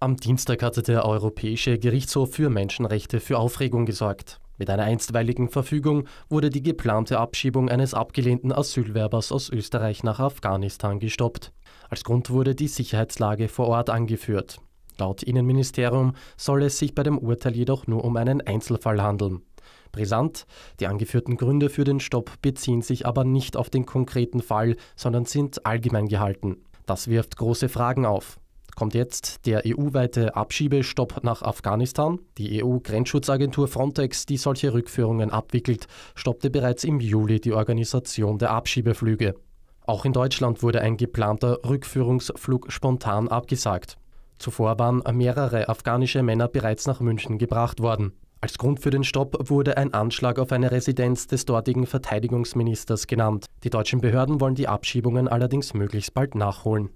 Am Dienstag hatte der Europäische Gerichtshof für Menschenrechte für Aufregung gesorgt. Mit einer einstweiligen Verfügung wurde die geplante Abschiebung eines abgelehnten Asylwerbers aus Österreich nach Afghanistan gestoppt. Als Grund wurde die Sicherheitslage vor Ort angeführt. Laut Innenministerium soll es sich bei dem Urteil jedoch nur um einen Einzelfall handeln. Brisant, die angeführten Gründe für den Stopp beziehen sich aber nicht auf den konkreten Fall, sondern sind allgemein gehalten. Das wirft große Fragen auf kommt jetzt der EU-weite Abschiebestopp nach Afghanistan. Die EU-Grenzschutzagentur Frontex, die solche Rückführungen abwickelt, stoppte bereits im Juli die Organisation der Abschiebeflüge. Auch in Deutschland wurde ein geplanter Rückführungsflug spontan abgesagt. Zuvor waren mehrere afghanische Männer bereits nach München gebracht worden. Als Grund für den Stopp wurde ein Anschlag auf eine Residenz des dortigen Verteidigungsministers genannt. Die deutschen Behörden wollen die Abschiebungen allerdings möglichst bald nachholen.